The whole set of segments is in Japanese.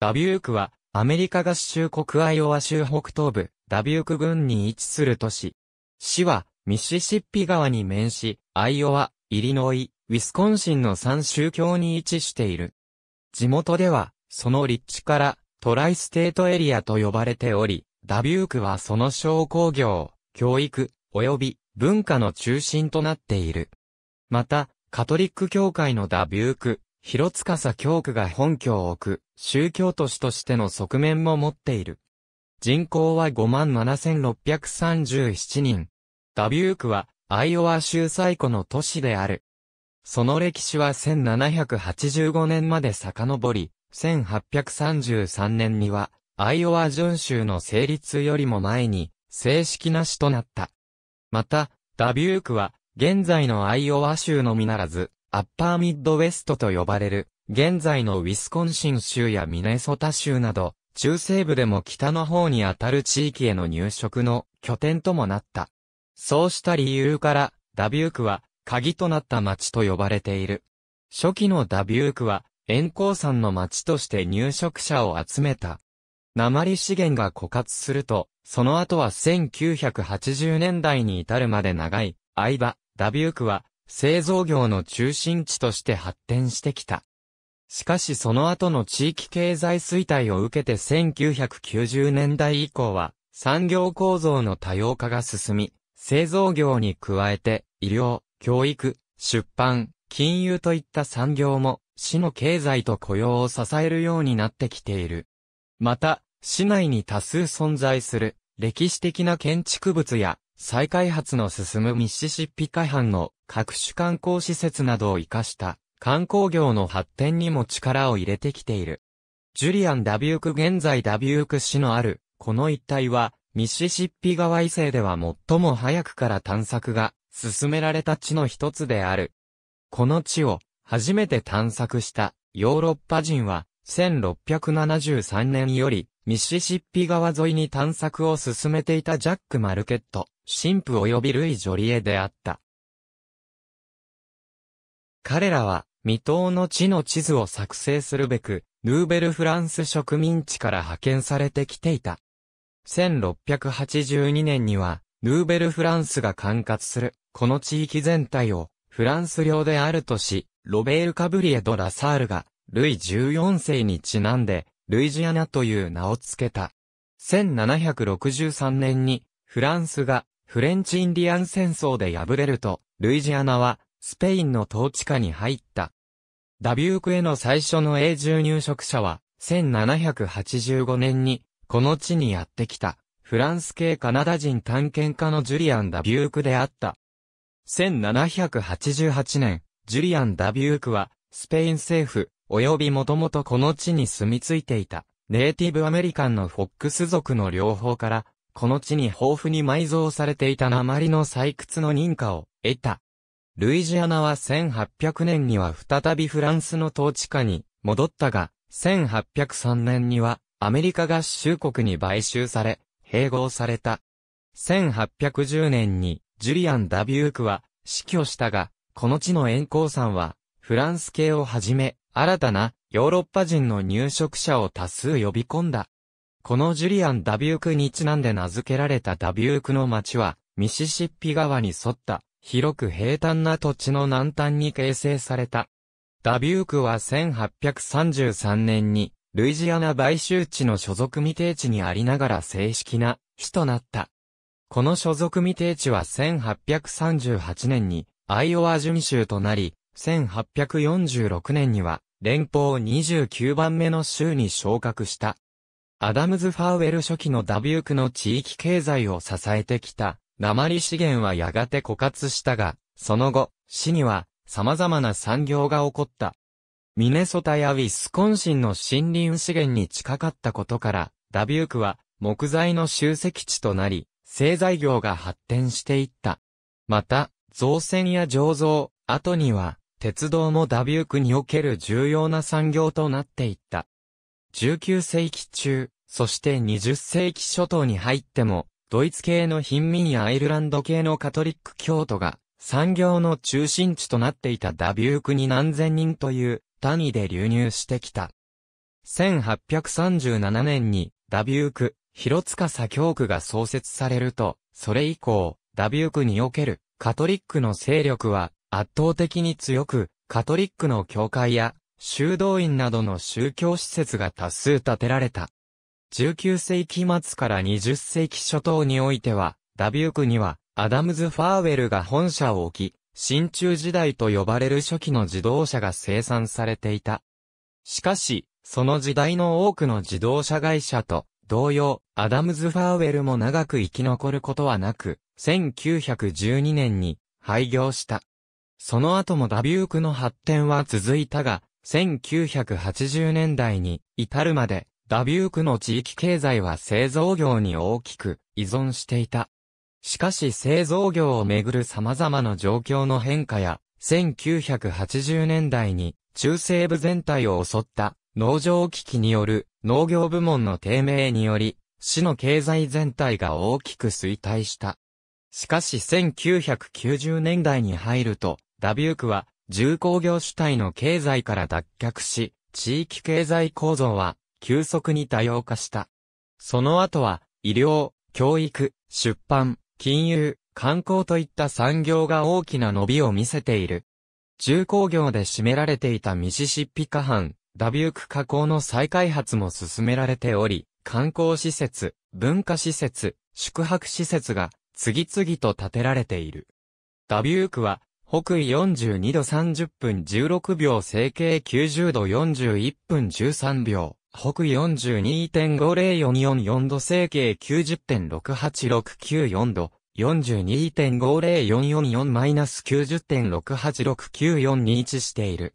ダビュークは、アメリカ合衆国アイオワ州北東部、ダビューク郡に位置する都市。市は、ミシシッピ川に面し、アイオワ、イリノイ、ウィスコンシンの3宗教に位置している。地元では、その立地から、トライステートエリアと呼ばれており、ダビュークはその商工業、教育、及び文化の中心となっている。また、カトリック教会のダビューク、広司教区が本拠を置く、宗教都市としての側面も持っている。人口は57,637人。ダビュークはアイオワ州最古の都市である。その歴史は1785年まで遡り、1833年にはアイオワ準州の成立よりも前に正式な市となった。また、ダビュークは現在のアイオワ州のみならず、アッパーミッドウェストと呼ばれる現在のウィスコンシン州やミネソタ州など、中西部でも北の方にあたる地域への入植の拠点ともなった。そうした理由から、ダビュークは、鍵となった町と呼ばれている。初期のダビュークは、遠光山の町として入植者を集めた。鉛資源が枯渇すると、その後は1980年代に至るまで長い、相場、ダビュークは、製造業の中心地として発展してきた。しかしその後の地域経済衰退を受けて1990年代以降は産業構造の多様化が進み、製造業に加えて医療、教育、出版、金融といった産業も市の経済と雇用を支えるようになってきている。また、市内に多数存在する歴史的な建築物や再開発の進むミシシッピ海畔の各種観光施設などを活かした観光業の発展にも力を入れてきている。ジュリアン・ダビューク現在ダビューク市のある、この一帯は、ミシシッピ川以西では最も早くから探索が進められた地の一つである。この地を初めて探索したヨーロッパ人は1673年よりミシシッピ川沿いに探索を進めていたジャック・マルケット、神父及びルイ・ジョリエであった。彼らは未踏の地の地図を作成するべく、ヌーベルフランス植民地から派遣されてきていた。1682年には、ヌーベルフランスが管轄する、この地域全体を、フランス領であるとし、ロベール・カブリエ・ド・ラサールが、ルイ14世にちなんで、ルイジアナという名を付けた。1763年に、フランスが、フレンチ・インディアン戦争で敗れると、ルイジアナは、スペインの統治下に入った。ダビュークへの最初の永住入植者は、1785年に、この地にやってきた、フランス系カナダ人探検家のジュリアン・ダビュークであった。1788年、ジュリアン・ダビュークは、スペイン政府、及びもともとこの地に住み着いていた、ネイティブアメリカンのフォックス族の両方から、この地に豊富に埋蔵されていた鉛の採掘の認可を得た。ルイジアナは1800年には再びフランスの統治下に戻ったが、1803年にはアメリカ合衆国に買収され、併合された。1810年にジュリアン・ダビュークは死去したが、この地の円光山は、フランス系をはじめ、新たなヨーロッパ人の入植者を多数呼び込んだ。このジュリアン・ダビュークにちなんで名付けられたダビュークの町は、ミシシッピ川に沿った広く平坦な土地の南端に形成された。ダビュークは1833年に、ルイジアナ買収地の所属未定地にありながら正式な、市となった。この所属未定地は1838年に、アイオワ準州となり、1846年には、連邦29番目の州に昇格した。アダムズ・ファーウェル初期のダビュークの地域経済を支えてきた、鉛資源はやがて枯渇したが、その後、市には様々な産業が起こった。ミネソタやウィスコンシンの森林資源に近かったことから、ダビュークは木材の集積地となり、製材業が発展していった。また、造船や醸造、後には、鉄道もダビュークにおける重要な産業となっていった。19世紀中、そして20世紀初頭に入っても、ドイツ系の貧民やアイルランド系のカトリック教徒が産業の中心地となっていたダビュークに何千人という単位で流入してきた。1837年にダビューク、広塚左京区が創設されると、それ以降、ダビュークにおけるカトリックの勢力は圧倒的に強く、カトリックの教会や修道院などの宗教施設が多数建てられた。19世紀末から20世紀初頭においては、ダビュークには、アダムズ・ファーウェルが本社を置き、新中時代と呼ばれる初期の自動車が生産されていた。しかし、その時代の多くの自動車会社と同様、アダムズ・ファーウェルも長く生き残ることはなく、1912年に廃業した。その後もダビュークの発展は続いたが、1980年代に至るまでダビュークの地域経済は製造業に大きく依存していた。しかし製造業をめぐる様々な状況の変化や、1980年代に中西部全体を襲った農場危機による農業部門の低迷により、市の経済全体が大きく衰退した。しかし1990年代に入ると、ダビュークは重工業主体の経済から脱却し、地域経済構造は急速に多様化した。その後は、医療、教育、出版、金融、観光といった産業が大きな伸びを見せている。重工業で占められていたミシシッピ河畔、ダビューク河口の再開発も進められており、観光施設、文化施設、宿泊施設が次々と建てられている。ダビュークは、北緯42度30分16秒、整形90度41分13秒。北42.5044度整形90.68694度、4 2 5 0 4 4 4 9 0 6 8 6 9 4位置している。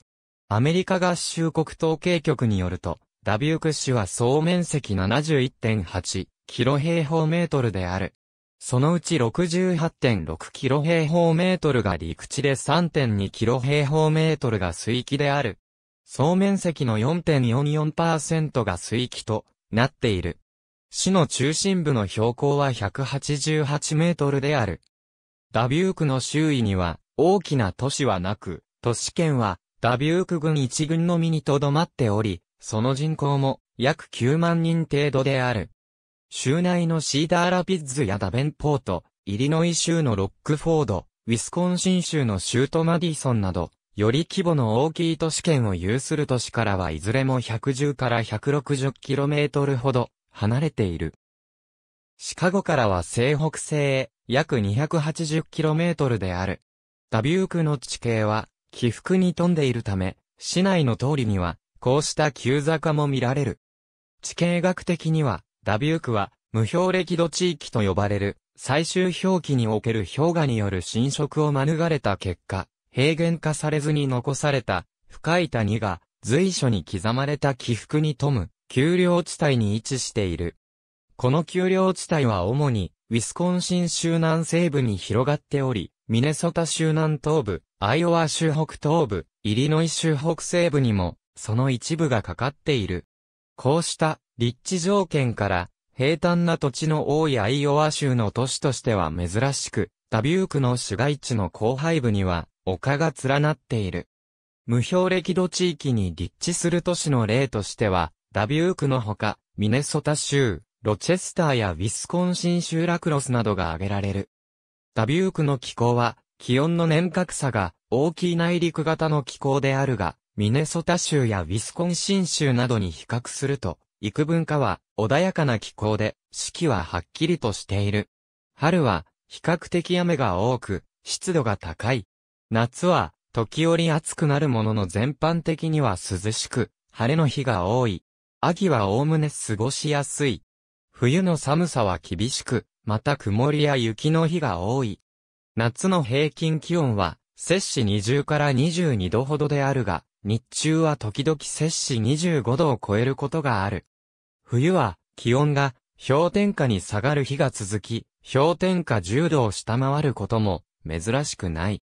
アメリカ合衆国統計局によると、ダビューク市は総面積71.8キロ平方メートルである。そのうち68.6キロ平方メートルが陸地で3.2キロ平方メートルが水域である。総面積の4.44%が水域となっている。市の中心部の標高は188メートルである。ダビュークの周囲には大きな都市はなく、都市圏はダビューク郡一郡のみにとどまっており、その人口も約9万人程度である。州内のシーダーラピッズやダベンポート、イリノイ州のロックフォード、ウィスコンシン州の州都マディソンなど、より規模の大きい都市圏を有する都市からはいずれも110から 160km ほど離れている。シカゴからは西北西へ約 280km である。ダビュークの地形は起伏に富んでいるため、市内の通りにはこうした急坂も見られる。地形学的にはダビュークは無氷歴土地域と呼ばれる最終表記における氷河による侵食を免れた結果、平原化されずに残された深い谷が随所に刻まれた起伏に富む丘陵地帯に位置している。この丘陵地帯は主にウィスコンシン州南西部に広がっており、ミネソタ州南東部、アイオワ州北東部、イリノイ州北西部にもその一部がかかっている。こうした立地条件から平坦な土地の多いアイオワ州の都市としては珍しく、ダビュークの市街地の荒廃部には丘が連なっている。無表歴度地域に立地する都市の例としては、ダビュークのほか、ミネソタ州、ロチェスターやウィスコンシン州ラクロスなどが挙げられる。ダビュークの気候は、気温の年較差が大きい内陸型の気候であるが、ミネソタ州やウィスコンシン州などに比較すると、幾分かは穏やかな気候で、四季ははっきりとしている。春は比較的雨が多く、湿度が高い。夏は、時折暑くなるものの全般的には涼しく、晴れの日が多い。秋はおおむね過ごしやすい。冬の寒さは厳しく、また曇りや雪の日が多い。夏の平均気温は、摂氏20から22度ほどであるが、日中は時々摂氏25度を超えることがある。冬は、気温が氷点下に下がる日が続き、氷点下10度を下回ることも珍しくない。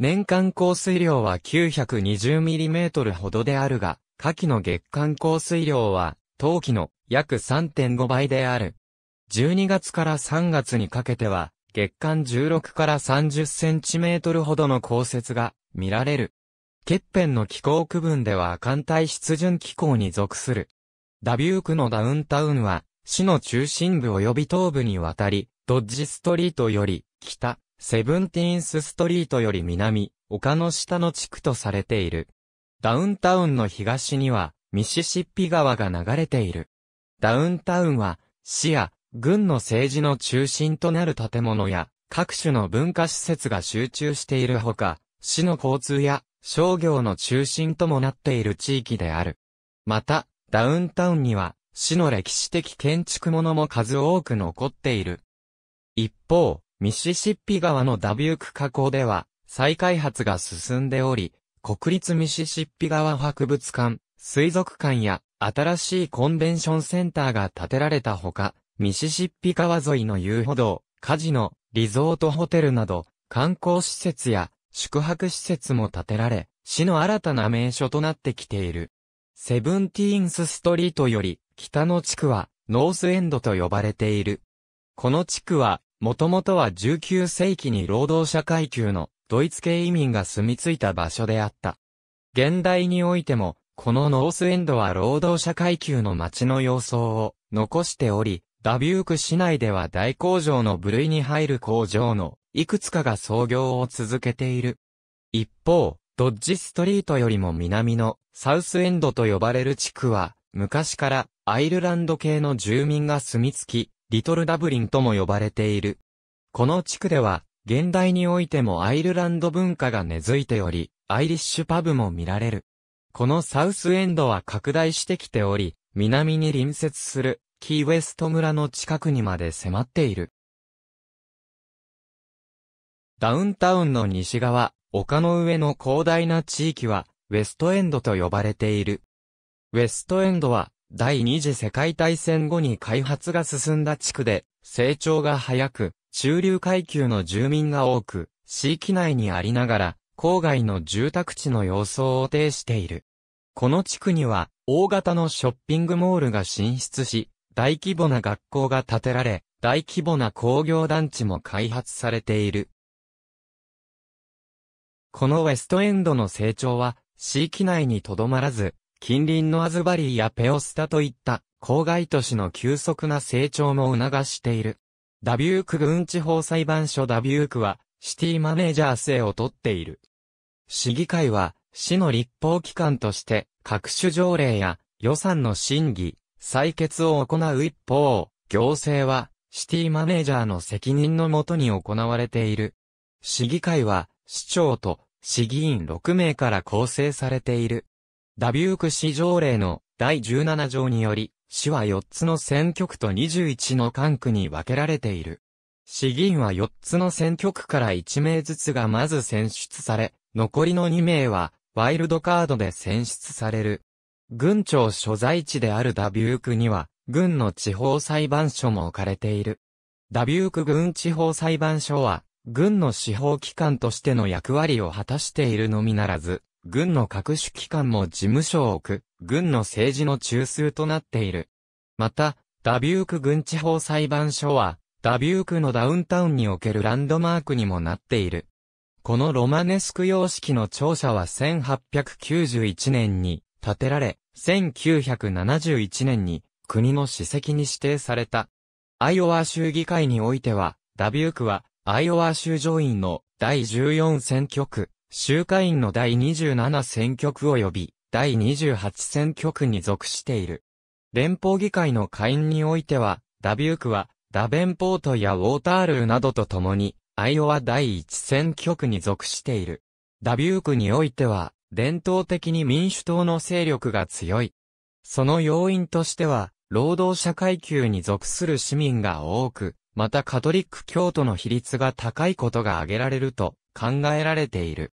年間降水量は 920mm ほどであるが、夏季の月間降水量は、冬季の約3.5倍である。12月から3月にかけては、月間16から30センチメートルほどの降雪が見られる。欠片の気候区分では寒帯湿潤気候に属する。ダビュークのダウンタウンは、市の中心部及び東部にわたり、ドッジストリートより北、セブンティーンスストリートより南、丘の下の地区とされている。ダウンタウンの東には、ミシシッピ川が流れている。ダウンタウンは、市や、軍の政治の中心となる建物や、各種の文化施設が集中しているほか、市の交通や商業の中心ともなっている地域である。また、ダウンタウンには、市の歴史的建築物も数多く残っている。一方、ミシシッピ川のダビューク河口では、再開発が進んでおり、国立ミシシッピ川博物館、水族館や新しいコンベンションセンターが建てられたほか、ミシシッピ川沿いの遊歩道、カジノ、リゾートホテルなど、観光施設や宿泊施設も建てられ、市の新たな名所となってきている。セブンティーンスストリートより、北の地区は、ノースエンドと呼ばれている。この地区は、もともとは19世紀に労働者階級のドイツ系移民が住み着いた場所であった。現代においても、このノースエンドは労働者階級の街の様相を残しており、ダビューク市内では大工場の部類に入る工場のいくつかが創業を続けている。一方、ドッジストリートよりも南のサウスエンドと呼ばれる地区は昔からアイルランド系の住民が住み着き、リトルダブリンとも呼ばれている。この地区では、現代においてもアイルランド文化が根付いており、アイリッシュパブも見られる。このサウスエンドは拡大してきており、南に隣接するキーウェスト村の近くにまで迫っている。ダウンタウンの西側、丘の上の広大な地域は、ウェストエンドと呼ばれている。ウェストエンドは、第二次世界大戦後に開発が進んだ地区で、成長が早く、中流階級の住民が多く、地域内にありながら、郊外の住宅地の様相を呈している。この地区には、大型のショッピングモールが進出し、大規模な学校が建てられ、大規模な工業団地も開発されている。このウェストエンドの成長は、地域内にとどまらず、近隣のアズバリーやペオスタといった郊外都市の急速な成長も促している。ダビューク郡地方裁判所ダビュークはシティマネージャー制をとっている。市議会は市の立法機関として各種条例や予算の審議、採決を行う一方、行政はシティマネージャーの責任のもとに行われている。市議会は市長と市議員6名から構成されている。ダビューク市条例の第17条により、市は4つの選挙区と21の管区に分けられている。市議員は4つの選挙区から1名ずつがまず選出され、残りの2名は、ワイルドカードで選出される。軍庁所在地であるダビュークには、軍の地方裁判所も置かれている。ダビューク軍地方裁判所は、軍の司法機関としての役割を果たしているのみならず、軍の各種機関も事務所を置く、軍の政治の中枢となっている。また、ダビューク軍地方裁判所は、ダビュークのダウンタウンにおけるランドマークにもなっている。このロマネスク様式の庁舎は1891年に建てられ、1971年に国の史跡に指定された。アイオワ州議会においては、ダビュークはアイオワ州上院の第14選挙区、集会員の第27選挙区及び第28選挙区に属している。連邦議会の会員においては、ダビュークは、ダベンポートやウォータールーなどと共に、アイオワ第一選挙区に属している。ダビュークにおいては、伝統的に民主党の勢力が強い。その要因としては、労働者階級に属する市民が多く、またカトリック教徒の比率が高いことが挙げられると考えられている。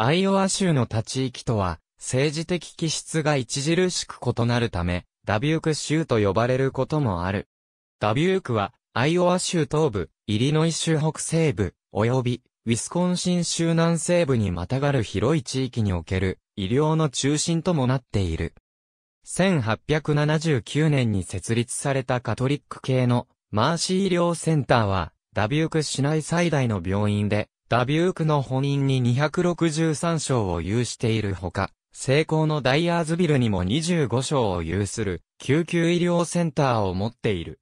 アイオワ州の立ち域とは、政治的気質が著しく異なるため、ダビューク州と呼ばれることもある。ダビュークは、アイオワ州東部、イリノイ州北西部、及び、ウィスコンシン州南西部にまたがる広い地域における、医療の中心ともなっている。1879年に設立されたカトリック系のマーシー医療センターは、ダビューク市内最大の病院で、ダビュークの本院に263章を有しているほか、成功のダイヤーズビルにも25章を有する、救急医療センターを持っている。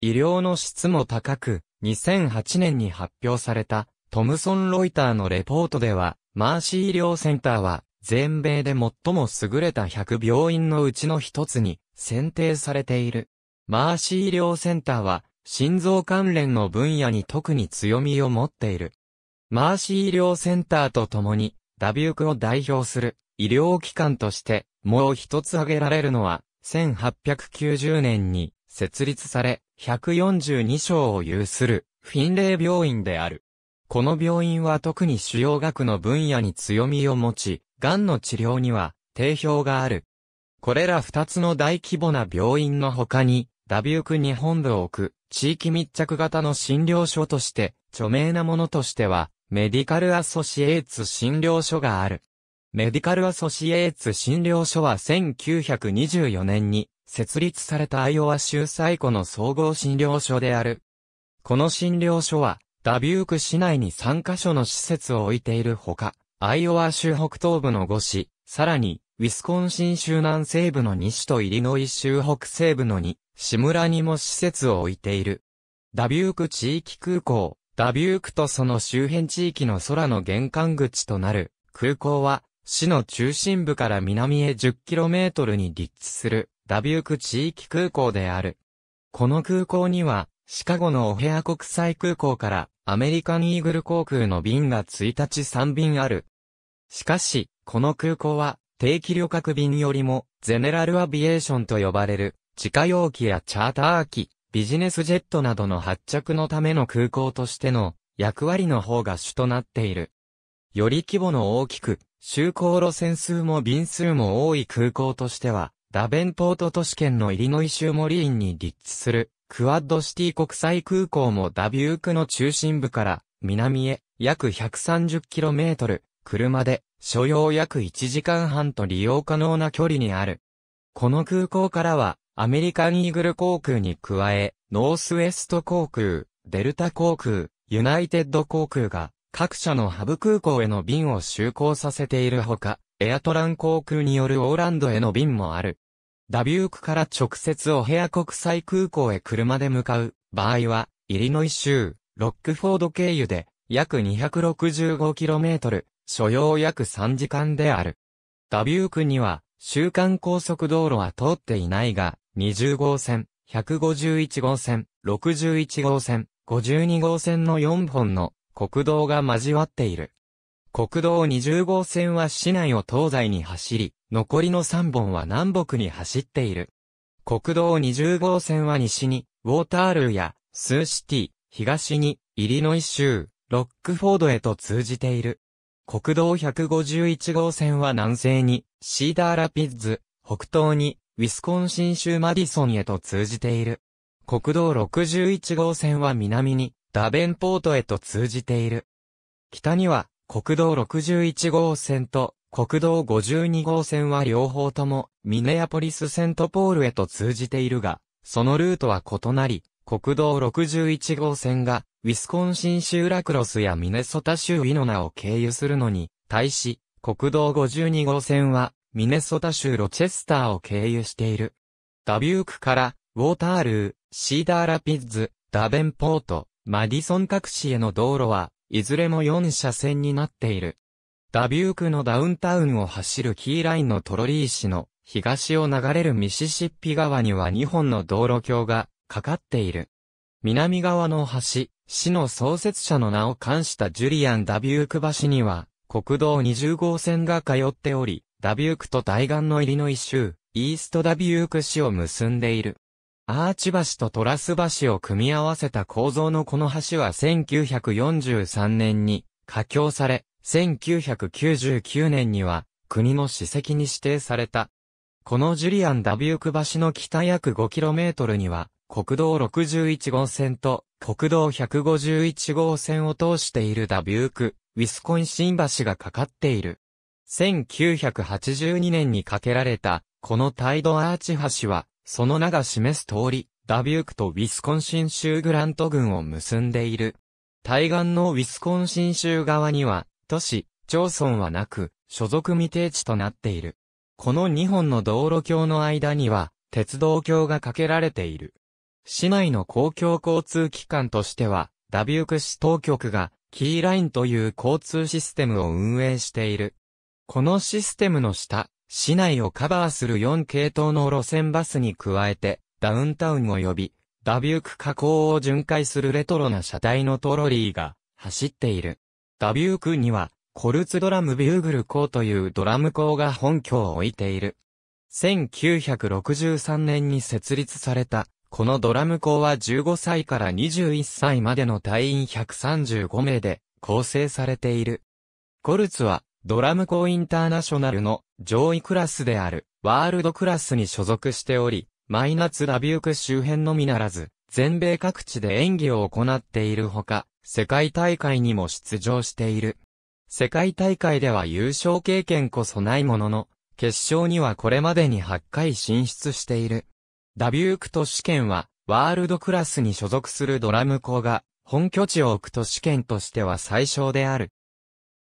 医療の質も高く、2008年に発表された、トムソン・ロイターのレポートでは、マーシー医療センターは、全米で最も優れた100病院のうちの一つに選定されている。マーシー医療センターは、心臓関連の分野に特に強みを持っている。マーシー医療センターとともに、ダビュークを代表する医療機関として、もう一つ挙げられるのは、1890年に設立され、142床を有するフィンレイ病院である。この病院は特に腫瘍学の分野に強みを持ち、癌の治療には定評がある。これら二つの大規模な病院の他に、ダビューク日本部を置く、地域密着型の診療所として、著名なものとしては、メディカルアソシエーツ診療所がある。メディカルアソシエーツ診療所は1924年に設立されたアイオワ州最古の総合診療所である。この診療所はダビューク市内に3カ所の施設を置いているほか、アイオワ州北東部の5市、さらにウィスコンシン州南西部の2市とイリノイ州北西部の2、市村にも施設を置いている。ダビューク地域空港、ダビュークとその周辺地域の空の玄関口となる空港は市の中心部から南へ 10km に立地するダビューク地域空港である。この空港にはシカゴのオヘア国際空港からアメリカンイーグル航空の便が1日3便ある。しかし、この空港は定期旅客便よりもゼネラルアビエーションと呼ばれる自家用機やチャーター機、ビジネスジェットなどの発着のための空港としての役割の方が主となっている。より規模の大きく、就航路線数も便数も多い空港としては、ダベンポート都市圏のイリノイ州モリーンに立地する、クワッドシティ国際空港もダビュークの中心部から南へ約 130km、車で所要約1時間半と利用可能な距離にある。この空港からはアメリカンイーグル航空に加え、ノースウェスト航空、デルタ航空、ユナイテッド航空が、各社のハブ空港への便を就航させているほか、エアトラン航空によるオーランドへの便もある。ダビュークから直接オヘア国際空港へ車で向かう場合は、イリノイ州、ロックフォード経由で、約 265km、所要約3時間である。ダビュークには、週間高速道路は通っていないが、20号線、151号線、61号線、52号線の4本の国道が交わっている。国道20号線は市内を東西に走り、残りの3本は南北に走っている。国道20号線は西に、ウォータールーや、スーシティ、東に、イリノイ州、ロックフォードへと通じている。国道151号線は南西に、シーダーラピッズ、北東に、ウィスコンシン州マディソンへと通じている。国道61号線は南に、ダベンポートへと通じている。北には、国道61号線と、国道52号線は両方とも、ミネアポリスセントポールへと通じているが、そのルートは異なり、国道61号線が、ウィスコンシン州ラクロスやミネソタ州イノナを経由するのに、対し、国道52号線は、ミネソタ州ロチェスターを経由している。ダビュークから、ウォータールー、シーダーラピッズ、ダベンポート、マディソン各市への道路は、いずれも4車線になっている。ダビュークのダウンタウンを走るキーラインのトロリー市の東を流れるミシシッピ川には2本の道路橋がかかっている。南側の橋、市の創設者の名を冠したジュリアン・ダビューク橋には国道20号線が通っており、ダビュークと対岸のイリノイ州、イーストダビューク市を結んでいる。アーチ橋とトラス橋を組み合わせた構造のこの橋は1943年に架橋され、1999年には国の史跡に指定された。このジュリアン・ダビューク橋の北約 5km には国道61号線と国道151号線を通しているダビューク、ウィスコンシン橋がかかっている。1982年に架けられた、このタイドアーチ橋は、その名が示す通り、ダビュークとウィスコンシン州グラント郡を結んでいる。対岸のウィスコンシン州側には、都市、町村はなく、所属未定地となっている。この2本の道路橋の間には、鉄道橋が架けられている。市内の公共交通機関としては、ダビューク市当局が、キーラインという交通システムを運営している。このシステムの下、市内をカバーする4系統の路線バスに加えて、ダウンタウン及び、ダビューク河口を巡回するレトロな車体のトロリーが走っている。ダビュークには、コルツドラムビューグル港というドラム港が本拠を置いている。1963年に設立された、このドラム港は15歳から21歳までの隊員135名で構成されている。コルツはドラムコインターナショナルの上位クラスであるワールドクラスに所属しており、マイナツダビューク周辺のみならず、全米各地で演技を行っているほか、世界大会にも出場している。世界大会では優勝経験こそないものの、決勝にはこれまでに8回進出している。ダビューク都市圏は、ワールドクラスに所属するドラム校が、本拠地を置く都市圏としては最小である。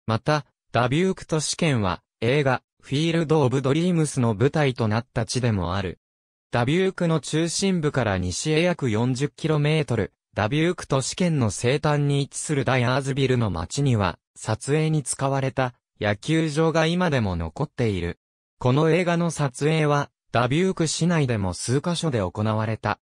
また、ダビューク都市圏は映画フィールド・オブ・ドリームスの舞台となった地でもある。ダビュークの中心部から西へ約 40km、ダビューク都市圏の西端に位置するダイアーズビルの街には、撮影に使われた野球場が今でも残っている。この映画の撮影は、ダビューク市内でも数カ所で行われた。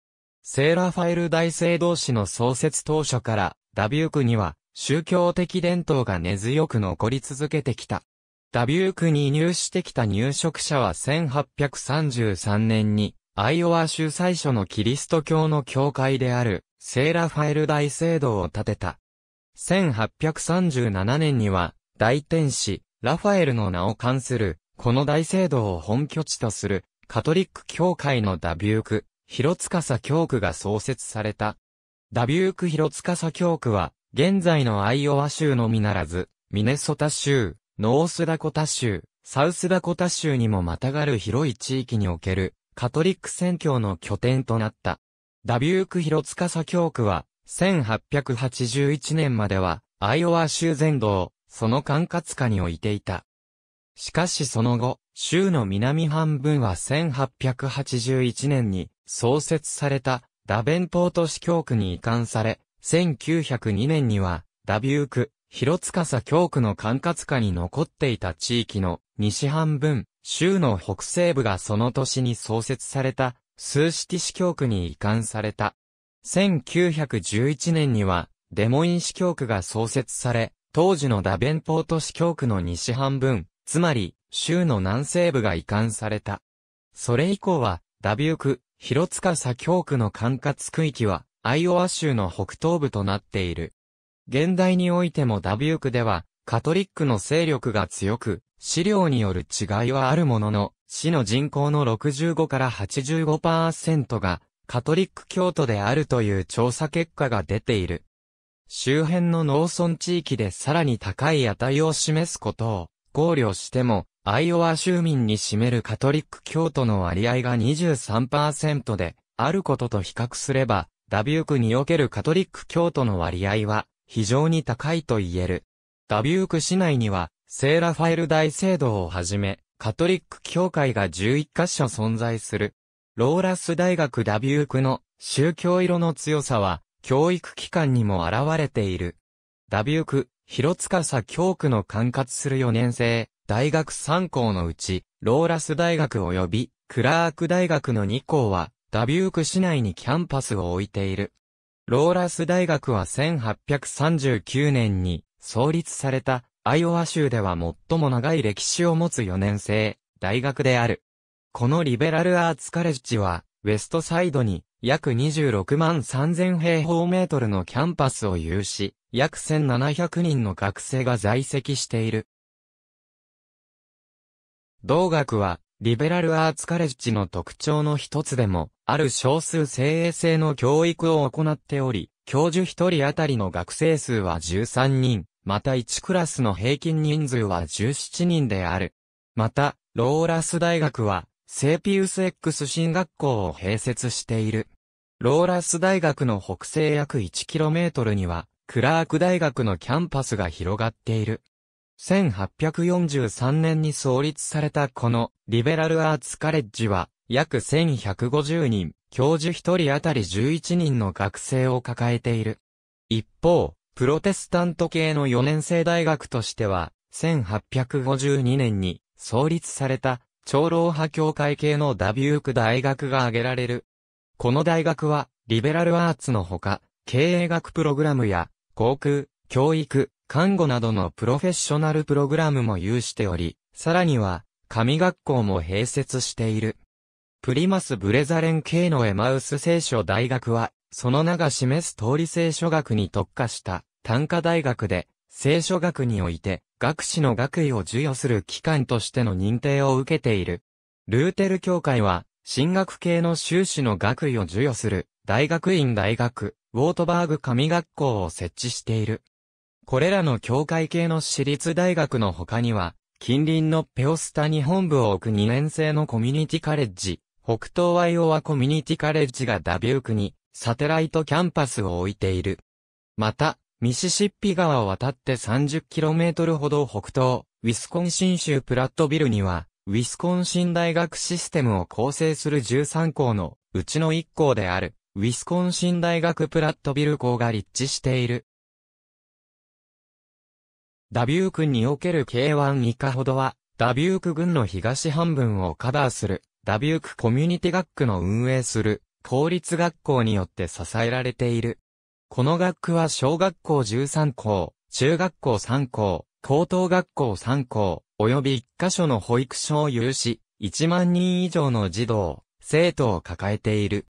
セーラファイル大聖堂市の創設当初から、ダビュークには、宗教的伝統が根強く残り続けてきた。ダビュークに入してきた入植者は1833年に、アイオワ州最初のキリスト教の教会である、セーラファエル大聖堂を建てた。1837年には、大天使、ラファエルの名を冠する、この大聖堂を本拠地とする、カトリック教会のダビューク、広司教区が創設された。ダビューク広司教区は、現在のアイオワ州のみならず、ミネソタ州、ノースダコタ州、サウスダコタ州にもまたがる広い地域における、カトリック宣教の拠点となった。ダビューク広司教区は、1881年までは、アイオワ州全土を、その管轄下に置いていた。しかしその後、州の南半分は1881年に創設されたダベンポート市教区に移管され、1902年には、ダビューク、広司教区の管轄下に残っていた地域の西半分、州の北西部がその年に創設された、スーシティ市教区に移管された。1911年には、デモイン市教区が創設され、当時のダベンポート市教区の西半分、つまり、州の南西部が移管された。それ以降は、ダビューク、広塚左教区の管轄区域は、アイオワ州の北東部となっている。現代においてもダビュークでは、カトリックの勢力が強く、資料による違いはあるものの、市の人口の65から85%が、カトリック教徒であるという調査結果が出ている。周辺の農村地域でさらに高い値を示すことを考慮しても、アイオワ州民に占めるカトリック教徒の割合が23%であることと比較すれば、ダビュークにおけるカトリック教徒の割合は非常に高いと言える。ダビューク市内には、セーラファエル大聖堂をはじめ、カトリック教会が11カ所存在する。ローラス大学ダビュークの宗教色の強さは、教育機関にも現れている。ダビューク、広司教区の管轄する4年生、大学3校のうち、ローラス大学及び、クラーク大学の2校は、ダビューク市内にキャンパスを置いている。ローラス大学は1839年に創立されたアイオワ州では最も長い歴史を持つ4年生大学である。このリベラルアーツカレッジはウェストサイドに約26万3000平方メートルのキャンパスを有し、約1700人の学生が在籍している。同学はリベラルアーツカレッジの特徴の一つでも、ある少数精鋭制の教育を行っており、教授一人あたりの学生数は13人、また1クラスの平均人数は17人である。また、ローラス大学は、セーピウス X 新学校を併設している。ローラス大学の北西約 1km には、クラーク大学のキャンパスが広がっている。1843年に創立されたこのリベラルアーツカレッジは約1150人、教授1人当たり11人の学生を抱えている。一方、プロテスタント系の4年生大学としては、1852年に創立された長老派教会系のダビューク大学が挙げられる。この大学は、リベラルアーツのほか、経営学プログラムや、航空、教育、看護などのプロフェッショナルプログラムも有しており、さらには、神学校も併設している。プリマス・ブレザレン系のエマウス聖書大学は、その名が示す通り聖書学に特化した単科大学で、聖書学において、学士の学位を授与する機関としての認定を受けている。ルーテル協会は、進学系の修士の学位を授与する、大学院大学、ウォートバーグ神学校を設置している。これらの教会系の私立大学の他には、近隣のペオスタに本部を置く2年生のコミュニティカレッジ、北東アイオワコミュニティカレッジがダビュークにサテライトキャンパスを置いている。また、ミシシッピ川を渡って 30km ほど北東、ウィスコンシン州プラットビルには、ウィスコンシン大学システムを構成する13校のうちの1校である、ウィスコンシン大学プラットビル校が立地している。ダビュークにおける K1 以下ほどは、ダビューク郡の東半分をカバーする、ダビュークコミュニティ学区の運営する、公立学校によって支えられている。この学区は小学校13校、中学校3校、高等学校3校、及び1カ所の保育所を有し、1万人以上の児童、生徒を抱えている。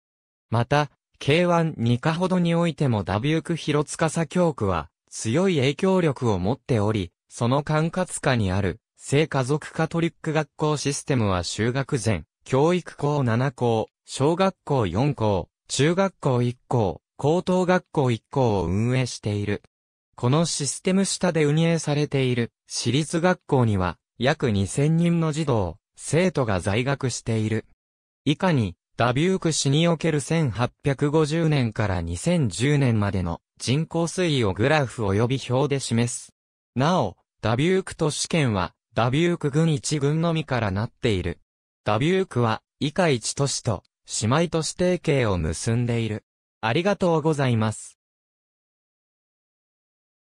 また、K12 課ほどにおいてもダビューク広塚司教区は、強い影響力を持っており、その管轄下にある、聖家族カトリック学校システムは修学前、教育校7校、小学校4校、中学校1校、高等学校1校を運営している。このシステム下で運営されている私立学校には約2000人の児童、生徒が在学している。以下に、ダビューク市における1850年から2010年までの人口推移をグラフ及び表で示す。なお、ダビューク都市圏は、ダビューク軍一軍のみからなっている。ダビュークは、以下一都市と、姉妹都市提携を結んでいる。ありがとうございます。